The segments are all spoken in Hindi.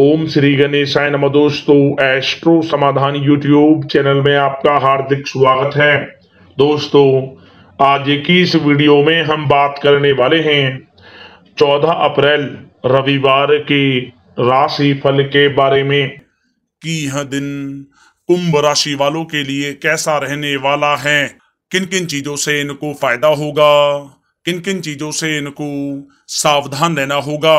ओम श्री गणेशाय नमः दोस्तों एस्ट्रो समाधान यूट्यूब चैनल में आपका हार्दिक स्वागत है दोस्तों आज की इस वीडियो में हम बात करने वाले हैं 14 अप्रैल रविवार के राशि फल के बारे में कि यह दिन कुंभ राशि वालों के लिए कैसा रहने वाला है किन किन चीजों से इनको फायदा होगा किन किन चीजों से इनको सावधान रहना होगा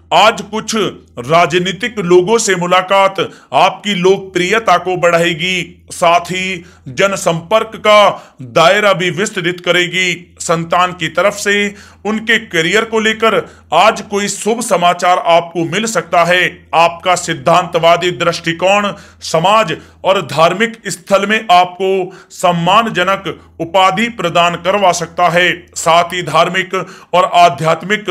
आज कुछ राजनीतिक लोगों से मुलाकात आपकी लोकप्रियता को बढ़ाएगी साथ ही जनसंपर्क का दायरा भी विस्तृत करेगी संतान की तरफ से उनके करियर को लेकर आज कोई शुभ समाचार आपको मिल सकता है आपका सिद्धांतवादी दृष्टिकोण समाज और धार्मिक स्थल में आपको सम्मानजनक उपाधि प्रदान करवा सकता है साथ ही धार्मिक और आध्यात्मिक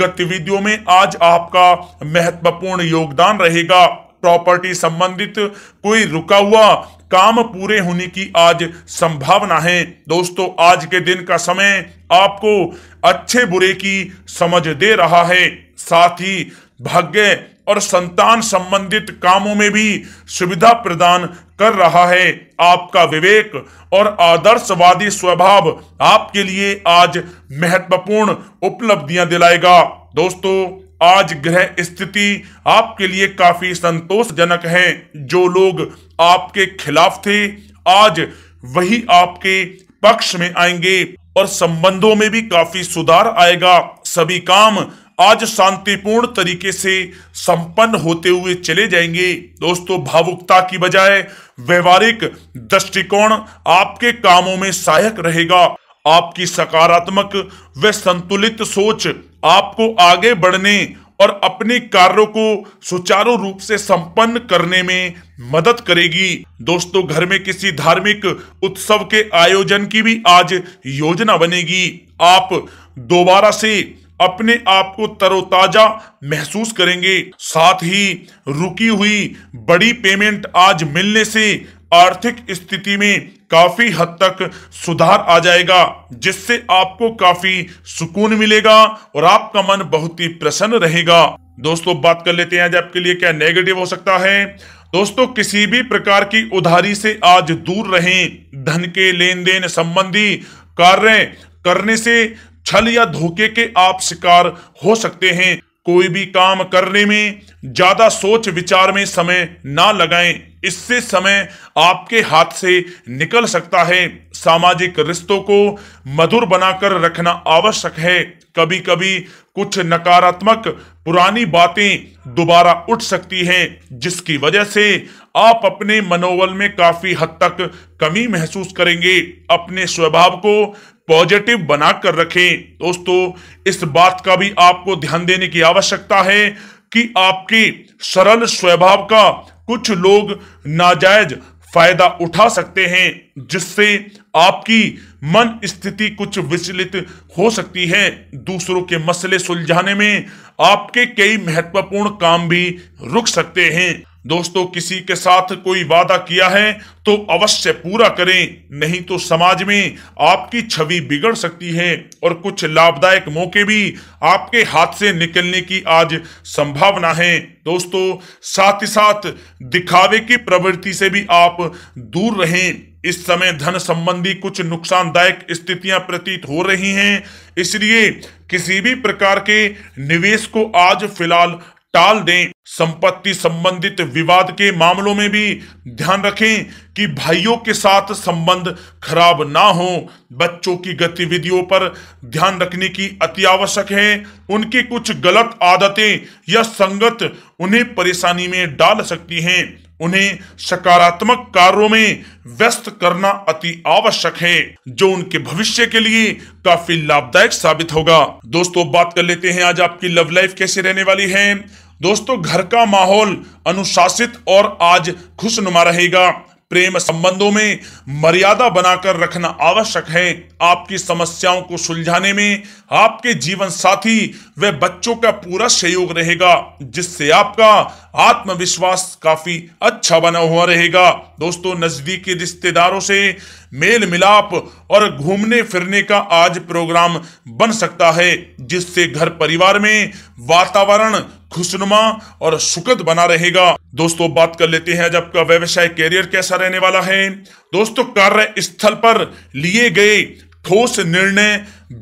गतिविधियों में आज आप आपका महत्वपूर्ण योगदान रहेगा प्रॉपर्टी संबंधित कोई रुका हुआ काम पूरे होने की आज संभावना है दोस्तों आज के दिन का समय आपको अच्छे बुरे की समझ दे रहा है साथ ही भाग्य और संतान संबंधित कामों में भी सुविधा प्रदान कर रहा है आपका विवेक और आदर्शवादी स्वभाव आपके लिए आज महत्वपूर्ण उपलब्धियां दिलाएगा दोस्तों आज ग्रह स्थिति आपके लिए काफी संतोषजनक है जो लोग आपके खिलाफ थे आज वही आपके पक्ष में आएंगे और संबंधों में भी काफी सुधार आएगा सभी काम आज शांतिपूर्ण तरीके से संपन्न होते हुए चले जाएंगे दोस्तों भावुकता की बजाय व्यवहारिक दृष्टिकोण आपके कामों में सहायक रहेगा आपकी सकारात्मक व संतुलित सोच आपको आगे बढ़ने और अपने कार्यों को सुचारू रूप से संपन्न करने में मदद करेगी दोस्तों घर में किसी धार्मिक उत्सव के आयोजन की भी आज योजना बनेगी आप दोबारा से अपने आप को तरोताजा महसूस करेंगे साथ ही रुकी हुई बड़ी पेमेंट आज मिलने से आर्थिक स्थिति में काफी हद तक सुधार आ जाएगा जिससे आपको काफी सुकून मिलेगा और आपका मन बहुत ही प्रसन्न रहेगा दोस्तों बात कर लेते हैं आज आपके लिए क्या नेगेटिव हो सकता है दोस्तों किसी भी प्रकार की उधारी से आज दूर रहें धन के लेन देन संबंधी कार्य करने से छल या धोखे के आप शिकार हो सकते हैं कोई भी काम करने में ज्यादा सोच विचार में समय ना लगाएं इससे समय आपके हाथ से निकल सकता है सामाजिक रिश्तों को मधुर बनाकर रखना आवश्यक है कभी कभी कुछ नकारात्मक पुरानी बातें दोबारा उठ सकती हैं जिसकी वजह से आप अपने मनोबल में काफी हद तक कमी महसूस करेंगे अपने स्वभाव को पॉजिटिव बनाकर रखें दोस्तों इस बात का भी आपको ध्यान देने की आवश्यकता है कि आपके सरल स्वभाव का कुछ लोग नाजायज फायदा उठा सकते हैं जिससे आपकी मन स्थिति कुछ विचलित हो सकती है दूसरों के मसले सुलझाने में आपके कई महत्वपूर्ण काम भी रुक सकते हैं दोस्तों किसी के साथ कोई वादा किया है तो अवश्य पूरा करें नहीं तो समाज में आपकी छवि बिगड़ सकती है और कुछ लाभदायक मौके भी आपके हाथ से निकलने की आज संभावना है दोस्तों साथ ही साथ दिखावे की प्रवृत्ति से भी आप दूर रहें इस समय धन संबंधी कुछ नुकसानदायक स्थितियां प्रतीत हो रही हैं इसलिए किसी भी प्रकार के निवेश को आज फिलहाल टाल दें संपत्ति संबंधित विवाद के मामलों में भी ध्यान रखें कि भाइयों के साथ संबंध खराब ना हो बच्चों की गतिविधियों पर ध्यान रखने की अति आवश्यक है उनकी कुछ गलत आदतें या संगत उन्हें परेशानी में डाल सकती हैं उन्हें सकारात्मक कार्यों में व्यस्त करना अति आवश्यक है जो उनके भविष्य के लिए काफी लाभदायक साबित होगा दोस्तों बात कर लेते हैं आज आपकी लव लाइफ कैसे रहने वाली है दोस्तों घर का माहौल अनुशासित और आज खुशनुमा रहेगा प्रेम संबंधों में मर्यादा बनाकर रखना आवश्यक है आपकी समस्याओं को सुलझाने में आपके जीवन साथी व बच्चों का पूरा सहयोग रहेगा जिससे आपका आत्मविश्वास काफी अच्छा बना हुआ रहेगा दोस्तों नजदीकी रिश्तेदारों से मेल मिलाप और घूमने फिरने का आज प्रोग्राम बन सकता है जिससे घर परिवार में वातावरण खुशनुमा और सुखद बना रहेगा दोस्तों बात कर लेते हैं आज आपका व्यवसाय कैरियर कैसा रहने वाला है दोस्तों कार्य स्थल पर लिए गए ठोस निर्णय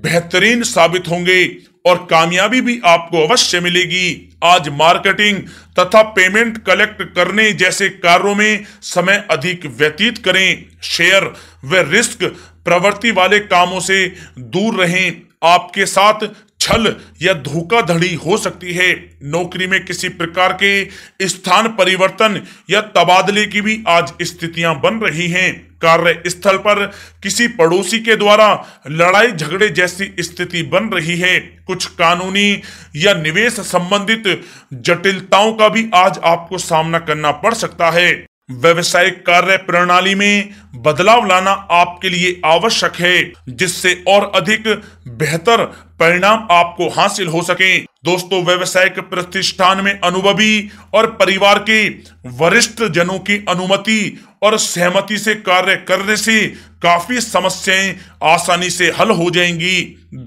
बेहतरीन साबित होंगे और कामयाबी भी आपको अवश्य मिलेगी आज मार्केटिंग तथा पेमेंट कलेक्ट करने जैसे कार्यों में समय अधिक व्यतीत करें शेयर व रिस्क प्रवृत्ति वाले कामों से दूर रहें आपके साथ छल या धोखाधड़ी हो सकती है नौकरी में किसी प्रकार के स्थान परिवर्तन या तबादले की भी आज स्थितियां बन रही हैं कार्य स्थल पर किसी पड़ोसी के द्वारा लड़ाई झगड़े जैसी स्थिति बन रही है कुछ कानूनी या निवेश संबंधित जटिलताओं का भी आज आपको सामना करना पड़ सकता है व्यवसायिक कार्य प्रणाली में बदलाव लाना आपके लिए आवश्यक है जिससे और अधिक बेहतर परिणाम आपको हासिल हो सके दोस्तों व्यवसायिक प्रतिष्ठान में अनुभवी और परिवार के वरिष्ठ जनों की अनुमति और सहमति से कार्य करने से काफी समस्याएं आसानी से हल हो जाएंगी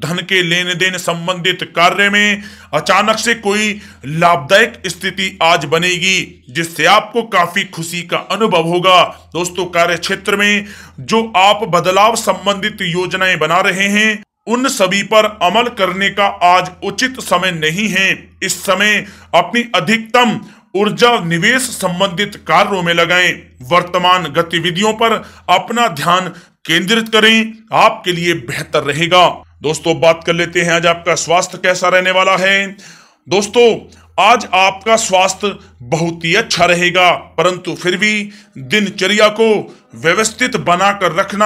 धन के लेन देन संबंधित कार्य में अचानक से कोई लाभदायक स्थिति आज बनेगी जिससे आपको काफी खुशी का अनुभव होगा दोस्तों कार्य क्षेत्र में जो आप बदलाव संबंधित योजनाएं बना रहे हैं उन सभी पर अमल करने का आज उचित समय नहीं है इस समय अपनी अधिकतम ऊर्जा निवेश संबंधित कार्यों में लगाएं वर्तमान गतिविधियों पर अपना ध्यान केंद्रित करें आपके लिए बेहतर रहेगा दोस्तों बात कर लेते हैं आज आपका स्वास्थ्य कैसा रहने वाला है दोस्तों आज आपका स्वास्थ्य बहुत ही अच्छा रहेगा परंतु फिर भी दिनचर्या को व्यवस्थित बनाकर रखना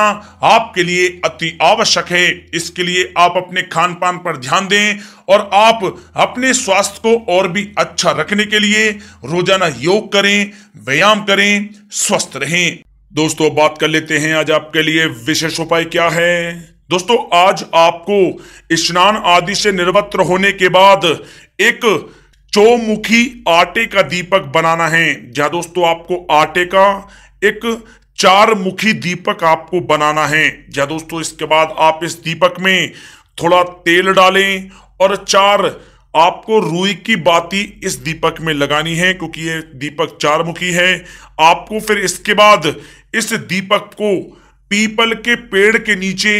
आपके लिए अति आवश्यक है इसके लिए आप अपने खान पान पर ध्यान दें और आप अपने स्वास्थ्य को और भी अच्छा रखने के लिए रोजाना योग करें व्यायाम करें स्वस्थ रहें दोस्तों बात कर लेते हैं आज आपके लिए विशेष उपाय क्या है दोस्तों आज आपको स्नान आदि से निर्वत्र होने के बाद एक चौमुखी आटे का दीपक बनाना है या दोस्तों आपको आटे का एक चार मुखी दीपक आपको बनाना है जहाँ दोस्तों इसके बाद आप इस दीपक में थोड़ा तेल डालें और चार आपको रुई की बाती इस दीपक में लगानी है क्योंकि ये दीपक चार मुखी है आपको फिर इसके बाद इस दीपक को पीपल के पेड़ के नीचे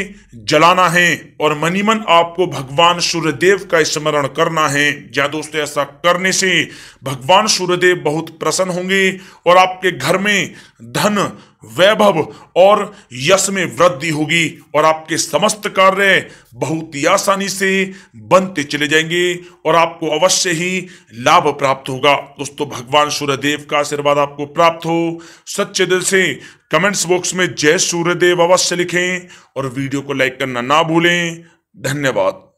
जलाना है और मनीमन आपको भगवान सूर्यदेव का स्मरण करना है या दोस्तों ऐसा करने से भगवान सूर्यदेव बहुत प्रसन्न होंगे और आपके घर में धन वैभव और यश में वृद्धि होगी और आपके समस्त कार्य बहुत ही आसानी से बनते चले जाएंगे और आपको अवश्य ही लाभ प्राप्त होगा दोस्तों भगवान सूर्यदेव का आशीर्वाद आपको प्राप्त हो सच्चे दिल से कमेंट्स बॉक्स में जय सूर्यदेव अवश्य लिखें और वीडियो को लाइक करना ना भूलें धन्यवाद